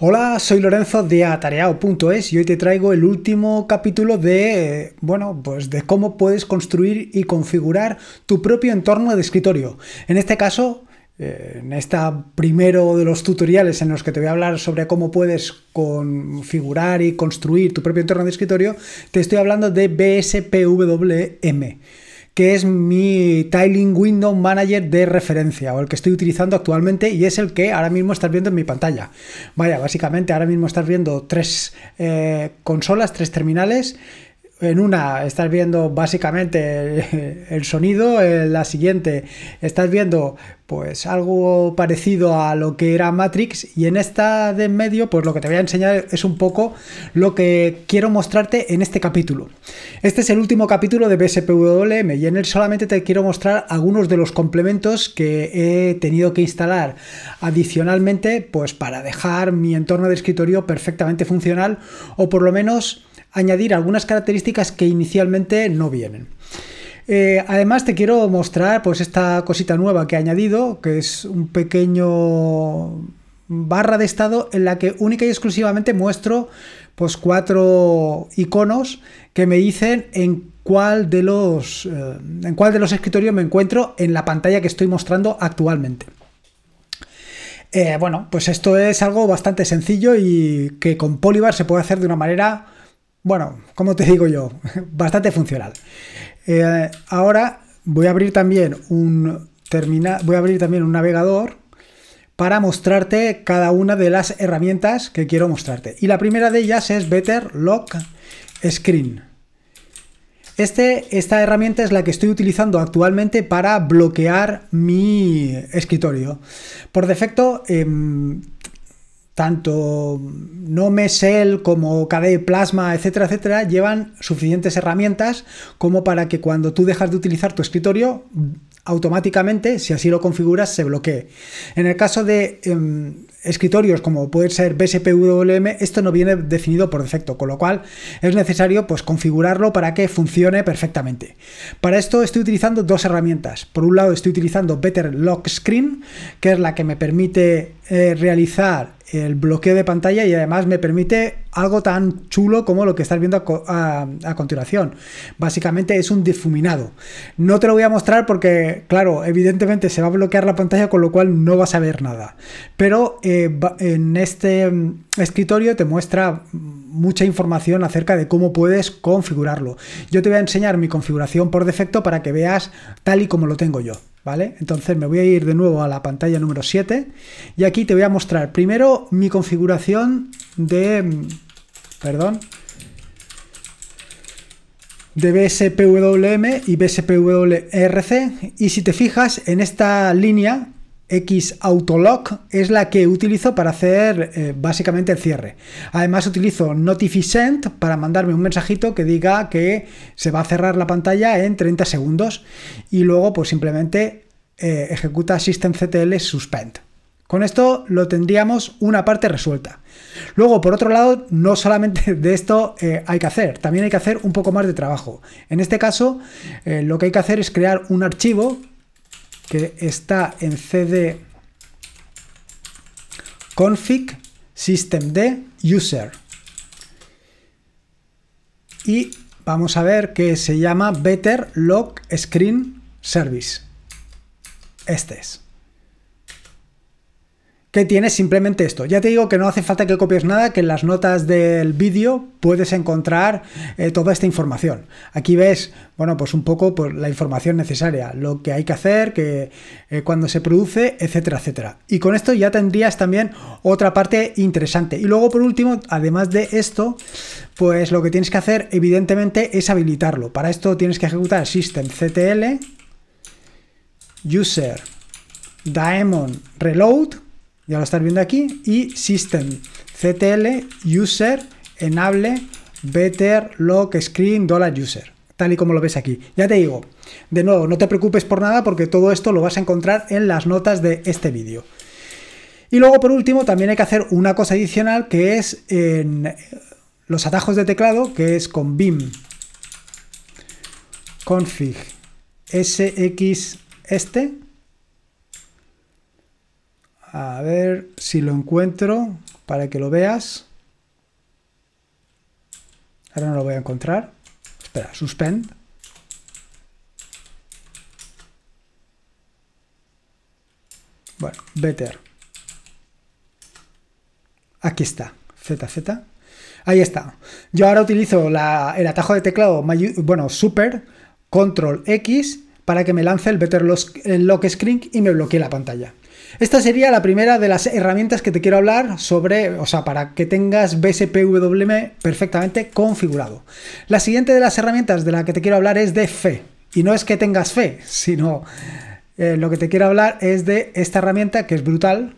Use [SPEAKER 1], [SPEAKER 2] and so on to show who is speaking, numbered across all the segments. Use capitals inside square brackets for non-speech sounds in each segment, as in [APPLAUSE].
[SPEAKER 1] Hola, soy Lorenzo de atareado.es y hoy te traigo el último capítulo de, bueno, pues de cómo puedes construir y configurar tu propio entorno de escritorio. En este caso, eh, en este primero de los tutoriales en los que te voy a hablar sobre cómo puedes configurar y construir tu propio entorno de escritorio, te estoy hablando de BSPWM que es mi Tiling Window Manager de referencia o el que estoy utilizando actualmente y es el que ahora mismo estás viendo en mi pantalla. Vaya, básicamente ahora mismo estás viendo tres eh, consolas, tres terminales en una estás viendo básicamente el sonido, en la siguiente estás viendo pues algo parecido a lo que era Matrix y en esta de en medio pues lo que te voy a enseñar es un poco lo que quiero mostrarte en este capítulo. Este es el último capítulo de BSPWM y en él solamente te quiero mostrar algunos de los complementos que he tenido que instalar adicionalmente pues para dejar mi entorno de escritorio perfectamente funcional o por lo menos añadir algunas características que inicialmente no vienen. Eh, además te quiero mostrar pues esta cosita nueva que he añadido, que es un pequeño barra de estado en la que única y exclusivamente muestro pues cuatro iconos que me dicen en cuál de los eh, en cuál de los escritorios me encuentro en la pantalla que estoy mostrando actualmente. Eh, bueno, pues esto es algo bastante sencillo y que con Polybar se puede hacer de una manera bueno, como te digo yo, [LAUGHS] bastante funcional. Eh, ahora voy a abrir también un terminal, voy a abrir también un navegador para mostrarte cada una de las herramientas que quiero mostrarte. Y la primera de ellas es Better Lock Screen. Este, esta herramienta es la que estoy utilizando actualmente para bloquear mi escritorio. Por defecto, em, tanto NoMesel como KDE Plasma, etcétera, etcétera, llevan suficientes herramientas como para que cuando tú dejas de utilizar tu escritorio, automáticamente, si así lo configuras, se bloquee. En el caso de em, escritorios como puede ser BSPWM, esto no viene definido por defecto, con lo cual es necesario pues, configurarlo para que funcione perfectamente. Para esto estoy utilizando dos herramientas. Por un lado estoy utilizando Better Lock Screen, que es la que me permite eh, realizar el bloqueo de pantalla y además me permite algo tan chulo como lo que estás viendo a, continuación. Básicamente es un difuminado. No te lo voy a mostrar porque, claro, evidentemente se va a bloquear la pantalla con lo cual no vas a ver nada. Pero eh, en este mm, escritorio te muestra mm, mucha información acerca de cómo puedes configurarlo. Yo te voy a enseñar mi configuración por defecto para que veas tal y como lo tengo yo. ¿Vale? Entonces me voy a ir de nuevo a la pantalla número 7 y aquí te voy a mostrar primero mi configuración de... Perdón, de BSPWM y BSPWRC y si te fijas en esta línea Xautolock es la que utilizo para hacer eh, básicamente el cierre. Además utilizo Notificent para mandarme un mensajito que diga que se va a cerrar la pantalla en 30 segundos y luego pues simplemente eh, ejecuta systemctl suspend. Con esto lo tendríamos una parte resuelta. Luego, por otro lado, no solamente [LAUGHS] de esto eh, hay que hacer, también hay que hacer un poco más de trabajo. En este caso, lo que hay que hacer es crear un archivo que está en cd config systemd user. Y vamos a ver que se llama better lock screen service. Este es que tiene simplemente esto. Ya te digo que no hace falta que copies nada, que en las notas del vídeo puedes encontrar eh, toda esta información. Aquí ves, bueno, pues un poco pues, la información necesaria, lo que hay que hacer, que eh, cuando se produce, etcétera, etcétera. Y con esto ya tendrías también otra parte interesante. Y luego, por último, además de esto, pues lo que tienes que hacer, evidentemente, es habilitarlo. Para esto tienes que ejecutar systemctl user daemon reload ya lo estás viendo aquí, y system, ctl, user, enable, better, lock, screen, user, tal y como lo ves aquí. Ya te digo, de nuevo, no te preocupes por nada porque todo esto lo vas a encontrar en las notas de este vídeo. Y luego, por último, también hay que hacer una cosa adicional que es en eh, los atajos de teclado, que es con BIM, config, sx, este, a ver si lo encuentro para que lo veas. Ahora no lo voy a encontrar. Espera, suspend. Bueno, better. Aquí está, ZZ. Ahí está. Yo ahora utilizo el atajo de teclado, bueno, super, control X, para que me lance el better lock screen y me bloquee la pantalla. Esta sería la primera de las herramientas que te quiero hablar sobre, o sea, para que tengas BSPWM perfectamente configurado. La siguiente de las herramientas de la que te quiero hablar es de fe. Y no es que tengas fe, sino eh, lo que te quiero hablar es de esta herramienta que es brutal.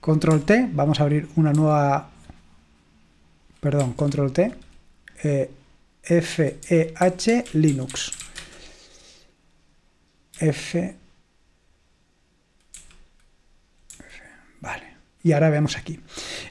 [SPEAKER 1] Control T, vamos a abrir una nueva... Perdón, Control T. FEH e Linux. F e Y ahora vemos aquí.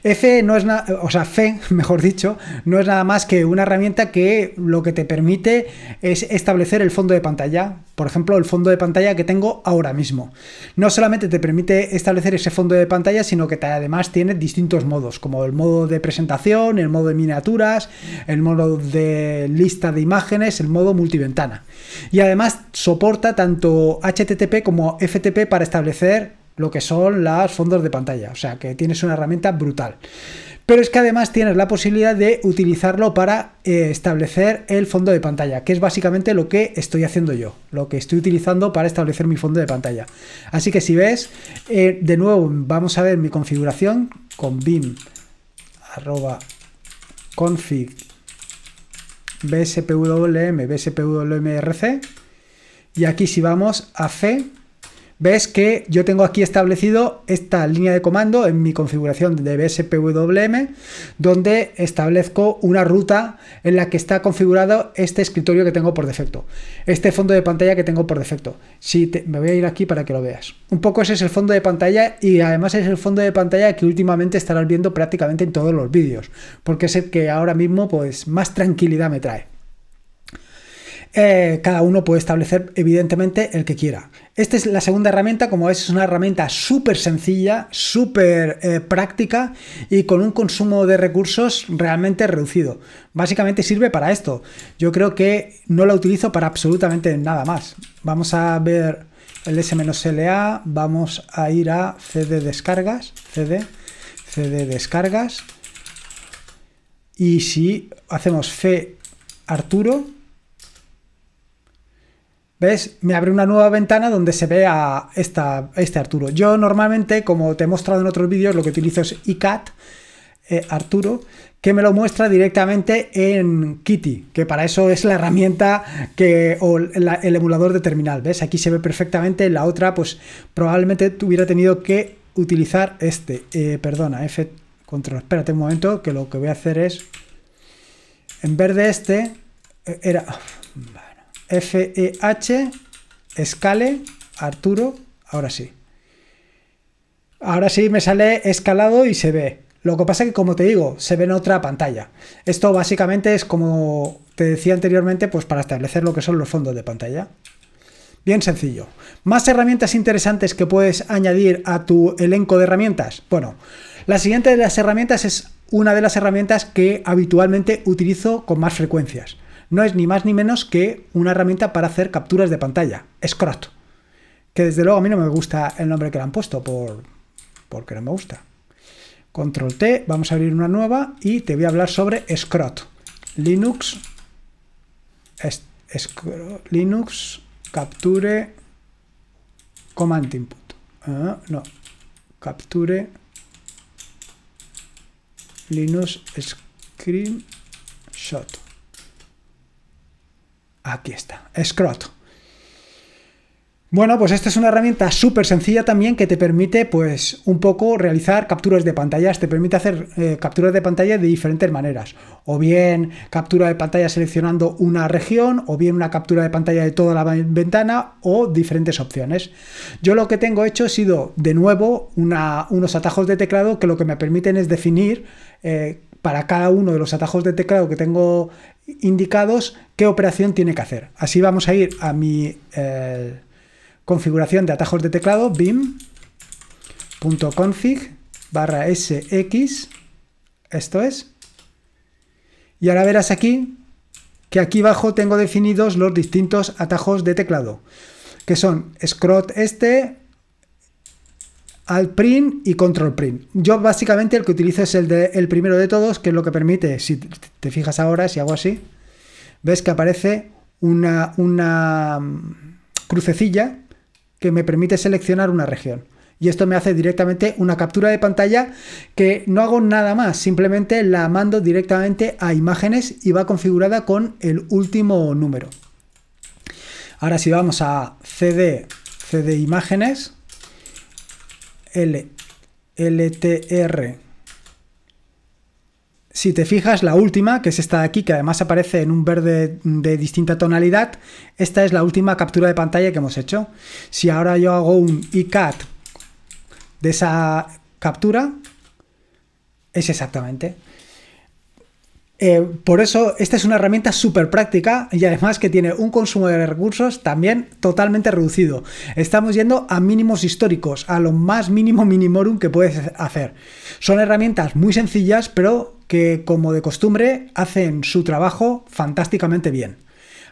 [SPEAKER 1] F no es nada, o sea, fe, [LAUGHS] mejor dicho, no es nada más que una herramienta que lo que te permite es establecer el fondo de pantalla. Por ejemplo, el fondo de pantalla que tengo ahora mismo. No solamente te permite establecer ese fondo de pantalla, sino que además tiene distintos modos, como el modo de presentación, el modo de miniaturas, el modo de lista de imágenes, el modo multiventana. Y además soporta tanto HTTP como FTP para establecer lo que son los fondos de pantalla. O sea que tienes una herramienta brutal. Pero es que además tienes la posibilidad de utilizarlo para eh, establecer el fondo de pantalla, que es básicamente lo que estoy haciendo yo, lo que estoy utilizando para establecer mi fondo de pantalla. Así que si ves, eh, de nuevo vamos a ver mi configuración con bim arroba config bspwm bspwmrc y aquí si vamos a fe ves que yo tengo aquí establecido esta línea de comando en mi configuración de BSPWM, donde establezco una ruta en la que está configurado este escritorio que tengo por defecto, este fondo de pantalla que tengo por defecto. Si me voy a ir aquí para que lo veas. Un poco ese es el fondo de pantalla y además es el fondo de pantalla que últimamente estarás viendo prácticamente en todos los vídeos, porque es el que ahora mismo pues más tranquilidad me trae. Eh, cada uno puede establecer evidentemente el que quiera. Esta es la segunda herramienta, como es una herramienta súper sencilla, súper eh, práctica y con un consumo de recursos realmente reducido. Básicamente sirve para esto. Yo creo que no la utilizo para absolutamente nada más. Vamos a ver el S-LA, vamos a ir a CD descargas, CD, CD descargas. Y si hacemos fe Arturo, ¿Ves? Me abre una nueva ventana donde se ve a, esta, este Arturo. Yo normalmente, como te he mostrado en otros vídeos, lo que utilizo es ICAT, eh, Arturo, que me lo muestra directamente en Kitty, que para eso es la herramienta que, o el emulador de terminal. ¿Ves? Aquí se ve perfectamente. La otra, pues probablemente hubiera tenido que utilizar este. Eh, perdona, F control. Espérate un momento, que lo que voy a hacer es. En vez de este, eh, era. FEH, escale, Arturo, ahora sí. Ahora sí me sale escalado y se ve. Lo que pasa es que, como te digo, se ve en otra pantalla. Esto básicamente es como te decía anteriormente, pues para establecer lo que son los fondos de pantalla. Bien sencillo. ¿Más herramientas interesantes que puedes añadir a tu elenco de herramientas? Bueno, la siguiente de las herramientas es una de las herramientas que habitualmente utilizo con más frecuencias no es ni más ni menos que una herramienta para hacer capturas de pantalla, Scrot. Que desde luego a mí no me gusta el nombre que le han puesto, por, porque no me gusta. Control T, vamos a abrir una nueva y te voy a hablar sobre Scrot. Linux, Linux capture command input. Ah, no, capture Linux screenshot. Aquí está, Scrot. Bueno, pues esta es una herramienta súper sencilla también que te permite, pues, un poco realizar capturas de pantallas. Te permite hacer eh, capturas de pantalla de diferentes maneras. O bien captura de pantalla seleccionando una región, o bien una captura de pantalla de toda la ventana, o diferentes opciones. Yo lo que tengo hecho ha sido, de nuevo, unos atajos de teclado que lo que me permiten es definir. Eh, para cada uno de los atajos de teclado que tengo indicados qué operación tiene que hacer. Así vamos a ir a mi eh, configuración de atajos de teclado, bim.config barra sx, esto es. Y ahora verás aquí que aquí abajo tengo definidos los distintos atajos de teclado, que son scrot este, alt print y control print. Yo básicamente el que utilizo es el, de, el primero de todos, que es lo que permite, si te fijas ahora, si hago así, ves que aparece una, una mm, crucecilla que me permite seleccionar una región. Y esto me hace directamente una captura de pantalla que no hago nada más, simplemente la mando directamente a imágenes y va configurada con el último número. Ahora si vamos a CD, CD imágenes, L, LTR. Si te fijas, la última, que es esta de aquí, que además aparece en un verde de distinta tonalidad, esta es la última captura de pantalla que hemos hecho. Si ahora yo hago un ICAT de esa captura, es exactamente. Eh, por eso, esta es una herramienta súper práctica y además que tiene un consumo de recursos también totalmente reducido. Estamos yendo a mínimos históricos, a lo más mínimo minimorum que puedes hacer. Son herramientas muy sencillas, pero que como de costumbre hacen su trabajo fantásticamente bien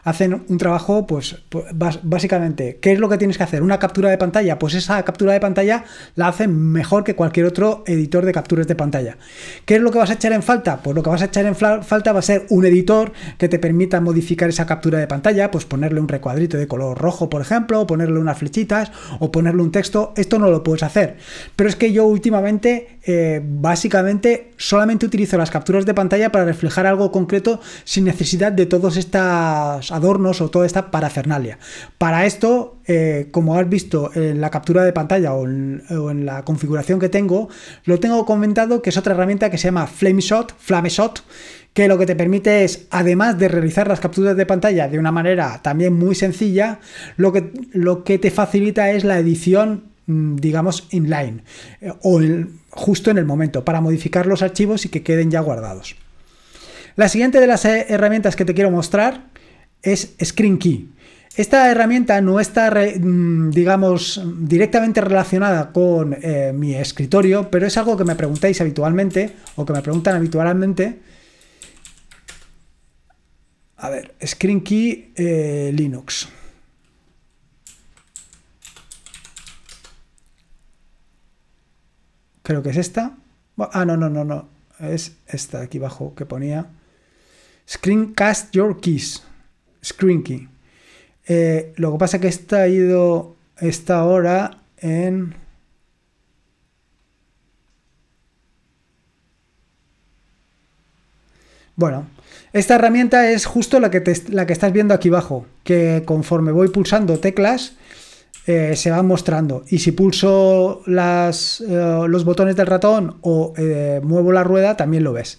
[SPEAKER 1] hacen un trabajo, pues, pues básicamente, ¿qué es lo que tienes que hacer? Una captura de pantalla. Pues esa captura de pantalla la hacen mejor que cualquier otro editor de capturas de pantalla. ¿Qué es lo que vas a echar en falta? Pues lo que vas a echar en falta va a ser un editor que te permita modificar esa captura de pantalla, pues ponerle un recuadrito de color rojo, por ejemplo, o ponerle unas flechitas, o ponerle un texto. Esto no lo puedes hacer. Pero es que yo últimamente, eh, básicamente, solamente utilizo las capturas de pantalla para reflejar algo concreto sin necesidad de todas estas adornos o toda esta parafernalia. Para esto, eh, como has visto en la captura de pantalla o en, la configuración que tengo, lo tengo comentado que es otra herramienta que se llama Flameshot, Flameshot, que lo que te permite es, además de realizar las capturas de pantalla de una manera también muy sencilla, lo que, lo que te facilita es la edición mm, digamos, inline eh, o justo en el momento para modificar los archivos y que queden ya guardados. La siguiente de las eh, herramientas que te quiero mostrar es Screen Key. Esta herramienta no está, mm, digamos, directamente relacionada con eh, mi escritorio, pero es algo que me preguntáis habitualmente o que me preguntan habitualmente. A ver, Screen Key eh, Linux. Creo que es esta. Ah, no, no, no, no. Es esta aquí abajo que ponía. Screencast Your Keys screen Eh, lo que pasa es que está ido esta hora en Bueno, esta herramienta es justo la que, la que estás viendo aquí abajo, que conforme voy pulsando teclas eh, se van mostrando. Y si pulso las, eh, los botones del ratón o eh, muevo la rueda, también lo ves.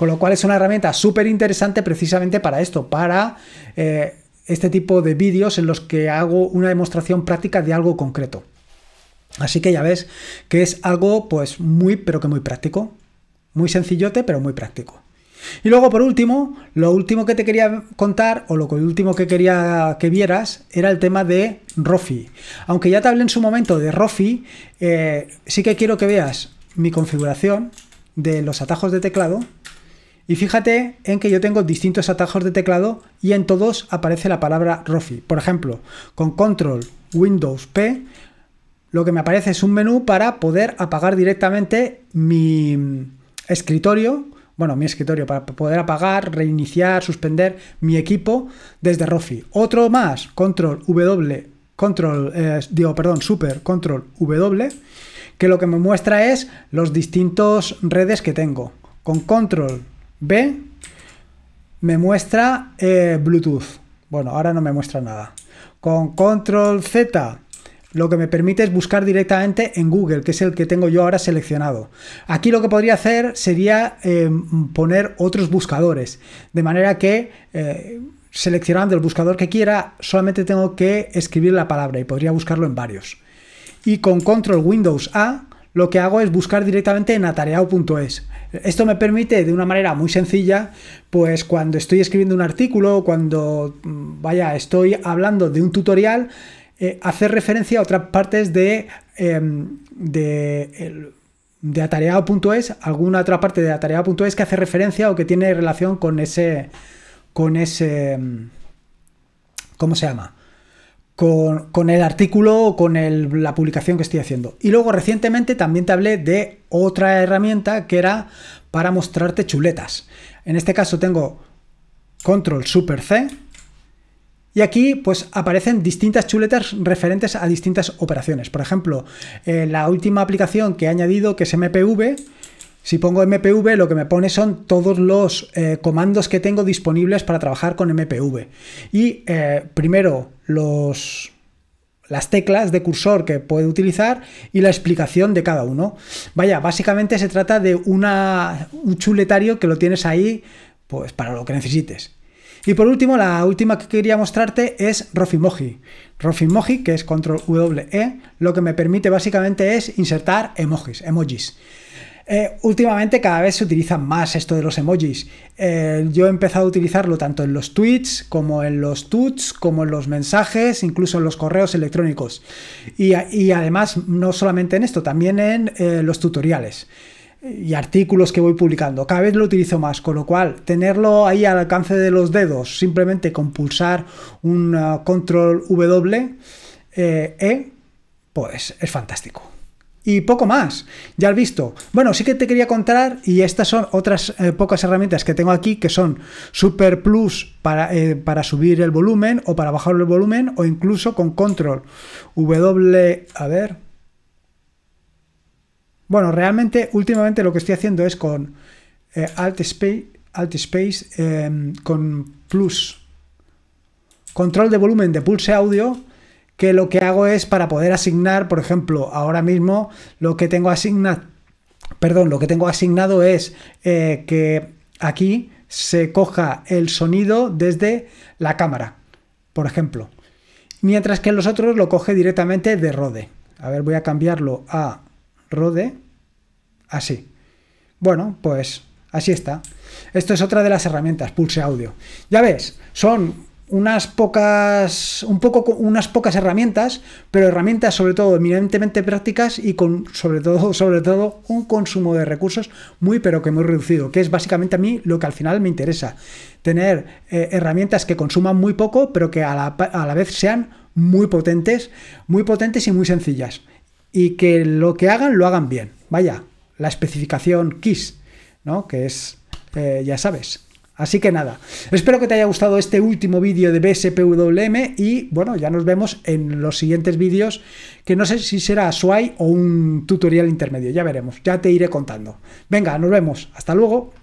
[SPEAKER 1] Con lo cual es una herramienta súper interesante precisamente para esto, para eh, este tipo de vídeos en los que hago una demostración práctica de algo concreto. Así que ya ves que es algo pues muy pero que muy práctico. Muy sencillote pero muy práctico. Y luego por último, lo último que te quería contar o lo último que quería que vieras era el tema de Rofi. Aunque ya te hablé en su momento de Rofi, eh, sí que quiero que veas mi configuración de los atajos de teclado y fíjate en que yo tengo distintos atajos de teclado y en todos aparece la palabra Rofi. Por ejemplo, con Control Windows P, lo que me aparece es un menú para poder apagar directamente mi escritorio, bueno, mi escritorio, para poder apagar, reiniciar, suspender mi equipo desde Rofi. Otro más, Control W, Control, eh, digo, perdón, Super Control W, que lo que me muestra es los distintos redes que tengo. Con Control B me muestra eh, Bluetooth. Bueno, ahora no me muestra nada. Con control Z lo que me permite es buscar directamente en Google, que es el que tengo yo ahora seleccionado. Aquí lo que podría hacer sería em, poner otros buscadores, de manera que eh, seleccionando el buscador que quiera, solamente tengo que escribir la palabra y podría buscarlo en varios. Y con control Windows A lo que hago es buscar directamente en atareado.es. Esto me permite de una manera muy sencilla, pues cuando estoy escribiendo un artículo, cuando mm, vaya, estoy hablando de un tutorial, eh, hacer referencia a otras partes de, em, de atareado.es, alguna otra parte de atareado.es que hace referencia o que tiene relación con ese, con ese, mm, ¿cómo se llama? con, el artículo o con la publicación que estoy haciendo. Y luego recientemente también te hablé de otra herramienta que era para mostrarte chuletas. En este caso tengo control super C y aquí pues aparecen distintas chuletas referentes a distintas operaciones. Por ejemplo, eh, la última aplicación que he añadido que es MPV si pongo MPV, lo que me pone son todos los eh, comandos que tengo disponibles para trabajar con MPV. Y eh, primero los, las teclas de cursor que puedo utilizar y la explicación de cada uno. Vaya, básicamente se trata de una, un chuletario que lo tienes ahí pues, para lo que necesites. Y por último, la última que quería mostrarte es Rofimoji. Rofimoji, que es control W, e, lo que me permite básicamente es insertar emojis, emojis. Eh, últimamente cada vez se utiliza más esto de los emojis. Eh, yo he empezado a utilizarlo tanto en los tweets como en los tuts, como en los mensajes, incluso en los correos electrónicos. Y, además no solamente en esto, también en eh, los tutoriales y artículos que voy publicando. Cada vez lo utilizo más, con lo cual tenerlo ahí al alcance de los dedos, simplemente con pulsar un uh, control W, E, pues es fantástico. Y poco más, ya has visto. Bueno, sí que te quería contar, y estas son otras eh, pocas herramientas que tengo aquí, que son Super Plus para, eh, para subir el volumen o para bajar el volumen, o incluso con Control W, a ver. Bueno, realmente últimamente lo que estoy haciendo es con eh, Alt Space, Alt em, Space con Plus, Control de volumen de Pulse Audio, que lo que hago es para poder asignar, por ejemplo, ahora mismo lo que tengo asignado, perdón, lo que tengo asignado es eh, que aquí se coja el sonido desde la cámara, por ejemplo, mientras que los otros lo coge directamente de Rode. A ver, voy a cambiarlo a Rode, así. Bueno, pues así está. Esto es otra de las herramientas, Pulse Audio. Ya ves, son unas pocas, un poco, unas pocas herramientas, pero herramientas sobre todo eminentemente prácticas y con sobre todo, [LAUGHS] sobre todo un consumo de recursos muy pero que muy reducido, que es básicamente a mí lo que al final me interesa, tener eh, herramientas que consuman muy poco, pero que a la, vez sean muy potentes, muy potentes y muy sencillas, y que lo que hagan lo hagan bien. Vaya, la especificación KISS, ¿no? Que es, eh, ya sabes, Así que nada, espero que te haya gustado este último vídeo de BSPWM y bueno, ya nos vemos en los siguientes vídeos, que no sé si será SWAI o un tutorial intermedio, ya veremos, ya te iré contando. Venga, nos vemos, hasta luego.